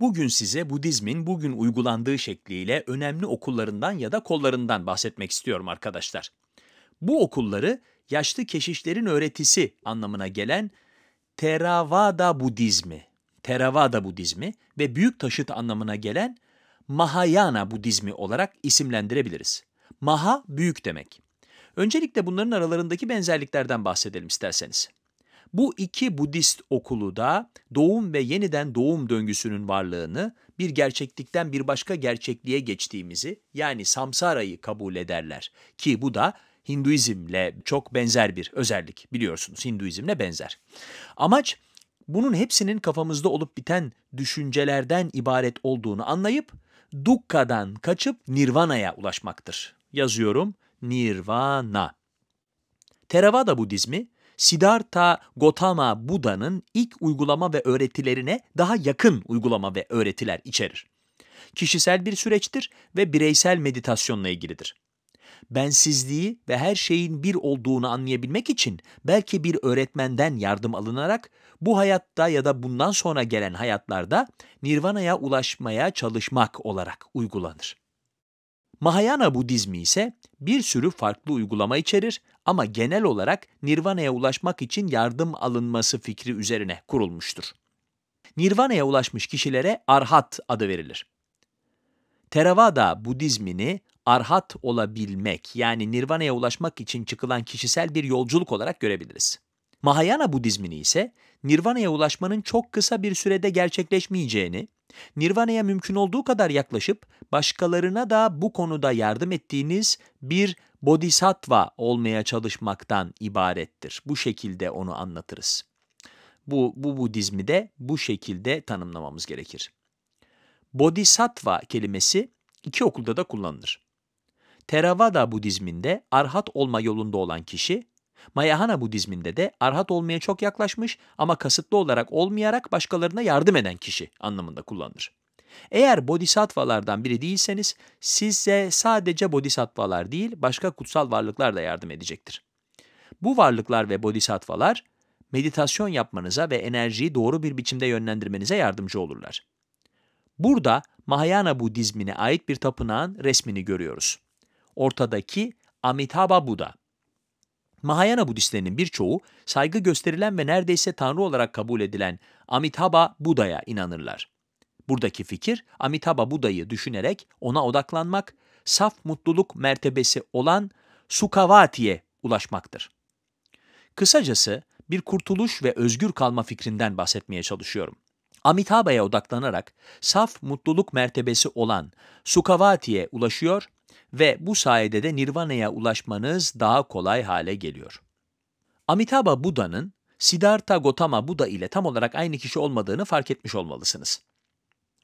Bugün size Budizmin bugün uygulandığı şekliyle önemli okullarından ya da kollarından bahsetmek istiyorum arkadaşlar. Bu okulları yaşlı keşişlerin öğretisi anlamına gelen Theravada Budizmi, Theravada Budizmi ve büyük taşıt anlamına gelen Mahayana Budizmi olarak isimlendirebiliriz. Maha büyük demek. Öncelikle bunların aralarındaki benzerliklerden bahsedelim isterseniz. Bu iki Budist okulu da doğum ve yeniden doğum döngüsünün varlığını, bir gerçeklikten bir başka gerçekliğe geçtiğimizi yani samsarayı kabul ederler. Ki bu da Hinduizmle çok benzer bir özellik biliyorsunuz Hinduizmle benzer. Amaç bunun hepsinin kafamızda olup biten düşüncelerden ibaret olduğunu anlayıp Dukka'dan kaçıp Nirvana'ya ulaşmaktır. Yazıyorum Nirvana. Theravada Budizmi Siddhartha Gautama Buda'nın ilk uygulama ve öğretilerine daha yakın uygulama ve öğretiler içerir. Kişisel bir süreçtir ve bireysel meditasyonla ilgilidir. Bensizliği ve her şeyin bir olduğunu anlayabilmek için belki bir öğretmenden yardım alınarak bu hayatta ya da bundan sonra gelen hayatlarda nirvana'ya ulaşmaya çalışmak olarak uygulanır. Mahayana Budizmi ise bir sürü farklı uygulama içerir ama genel olarak Nirvana'ya ulaşmak için yardım alınması fikri üzerine kurulmuştur. Nirvana'ya ulaşmış kişilere Arhat adı verilir. Theravada Budizmini arhat olabilmek yani nirvana'ya ulaşmak için çıkılan kişisel bir yolculuk olarak görebiliriz. Mahayana Budizmini ise nirvana'ya ulaşmanın çok kısa bir sürede gerçekleşmeyeceğini Nirvana'ya mümkün olduğu kadar yaklaşıp başkalarına da bu konuda yardım ettiğiniz bir bodhisattva olmaya çalışmaktan ibarettir. Bu şekilde onu anlatırız. Bu, bu Budizmi de bu şekilde tanımlamamız gerekir. Bodhisattva kelimesi iki okulda da kullanılır. Theravada Budizminde arhat olma yolunda olan kişi Mayahana Budizminde de arhat olmaya çok yaklaşmış ama kasıtlı olarak olmayarak başkalarına yardım eden kişi anlamında kullanılır. Eğer bodhisattvalardan biri değilseniz size sadece bodhisattvalar değil başka kutsal varlıklar da yardım edecektir. Bu varlıklar ve bodhisattvalar meditasyon yapmanıza ve enerjiyi doğru bir biçimde yönlendirmenize yardımcı olurlar. Burada Mahayana Budizmine ait bir tapınağın resmini görüyoruz. Ortadaki Amitabha Buda Mahayana Budistlerinin birçoğu saygı gösterilen ve neredeyse tanrı olarak kabul edilen Amitabha Buda'ya inanırlar. Buradaki fikir Amitabha Buda'yı düşünerek ona odaklanmak, saf mutluluk mertebesi olan Sukavati'ye ulaşmaktır. Kısacası bir kurtuluş ve özgür kalma fikrinden bahsetmeye çalışıyorum. Amitabha'ya odaklanarak saf mutluluk mertebesi olan Sukavati'ye ulaşıyor ve bu sayede de nirvana'ya ulaşmanız daha kolay hale geliyor. Amitabha Buda'nın Siddhartha Gautama Buda ile tam olarak aynı kişi olmadığını fark etmiş olmalısınız.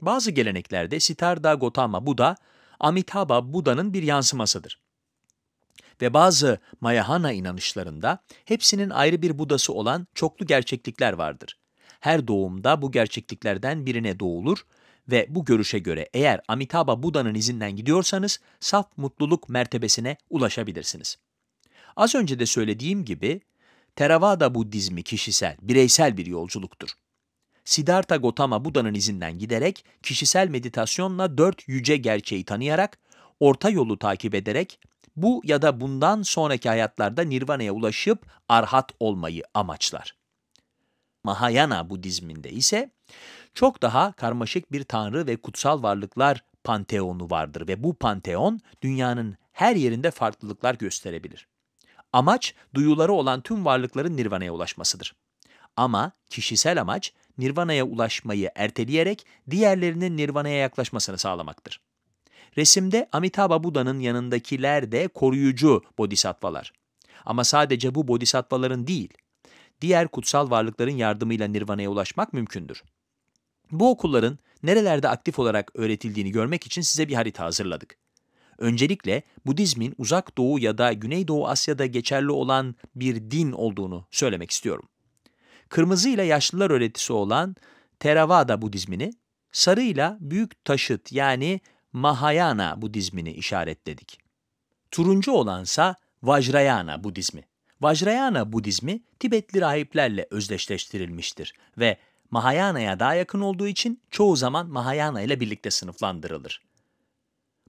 Bazı geleneklerde Siddhartha Gautama Buda, Amitabha Buda'nın bir yansımasıdır. Ve bazı Mayahana inanışlarında hepsinin ayrı bir Budası olan çoklu gerçeklikler vardır. Her doğumda bu gerçekliklerden birine doğulur ve bu görüşe göre eğer Amitabha Buda'nın izinden gidiyorsanız saf mutluluk mertebesine ulaşabilirsiniz. Az önce de söylediğim gibi Theravada Budizmi kişisel, bireysel bir yolculuktur. Siddhartha Gautama Buda'nın izinden giderek kişisel meditasyonla dört yüce gerçeği tanıyarak, orta yolu takip ederek bu ya da bundan sonraki hayatlarda nirvana'ya ulaşıp arhat olmayı amaçlar. Mahayana Budizminde ise çok daha karmaşık bir tanrı ve kutsal varlıklar panteonu vardır ve bu panteon dünyanın her yerinde farklılıklar gösterebilir. Amaç duyuları olan tüm varlıkların nirvanaya ulaşmasıdır. Ama kişisel amaç nirvanaya ulaşmayı erteleyerek diğerlerinin nirvanaya yaklaşmasını sağlamaktır. Resimde Amitabha Buda'nın yanındakiler de koruyucu bodhisattvalar. Ama sadece bu bodhisattvaların değil, diğer kutsal varlıkların yardımıyla nirvanaya ulaşmak mümkündür. Bu okulların nerelerde aktif olarak öğretildiğini görmek için size bir harita hazırladık. Öncelikle Budizmin Uzak Doğu ya da Güneydoğu Asya'da geçerli olan bir din olduğunu söylemek istiyorum. Kırmızı ile yaşlılar öğretisi olan Theravada Budizmini, sarı ile büyük taşıt yani Mahayana Budizmini işaretledik. Turuncu olansa Vajrayana Budizmi. Vajrayana Budizmi Tibetli rahiplerle özdeşleştirilmiştir ve Mahayana'ya daha yakın olduğu için çoğu zaman Mahayana ile birlikte sınıflandırılır.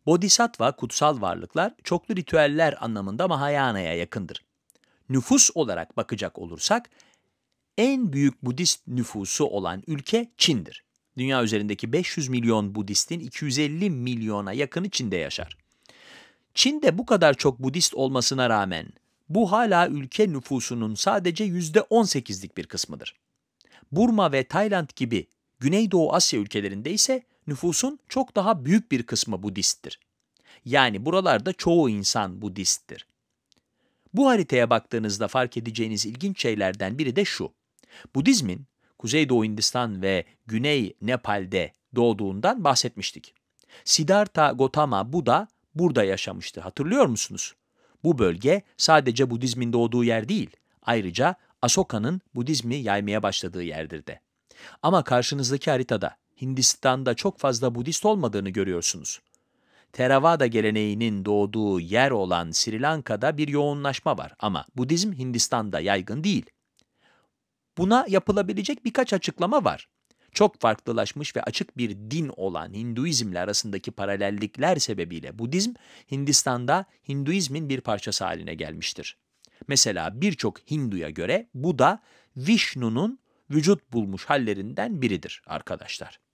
Bodhisattva kutsal varlıklar çoklu ritüeller anlamında Mahayana'ya yakındır. Nüfus olarak bakacak olursak en büyük Budist nüfusu olan ülke Çin'dir. Dünya üzerindeki 500 milyon Budistin 250 milyona yakını Çin'de yaşar. Çin'de bu kadar çok Budist olmasına rağmen bu hala ülke nüfusunun sadece %18'lik bir kısmıdır. Burma ve Tayland gibi Güneydoğu Asya ülkelerinde ise nüfusun çok daha büyük bir kısmı Budisttir. Yani buralarda çoğu insan Budisttir. Bu haritaya baktığınızda fark edeceğiniz ilginç şeylerden biri de şu. Budizmin Kuzeydoğu Hindistan ve Güney Nepal'de doğduğundan bahsetmiştik. Siddhartha Gautama Buda burada yaşamıştı hatırlıyor musunuz? Bu bölge sadece Budizmin doğduğu yer değil, ayrıca Asoka'nın Budizmi yaymaya başladığı yerdir de. Ama karşınızdaki haritada Hindistan'da çok fazla Budist olmadığını görüyorsunuz. Theravada geleneğinin doğduğu yer olan Sri Lanka'da bir yoğunlaşma var ama Budizm Hindistan'da yaygın değil. Buna yapılabilecek birkaç açıklama var. Çok farklılaşmış ve açık bir din olan Hinduizmle arasındaki paralellikler sebebiyle Budizm Hindistan'da Hinduizmin bir parçası haline gelmiştir. Mesela birçok Hindu'ya göre bu da Vishnu'nun vücut bulmuş hallerinden biridir arkadaşlar.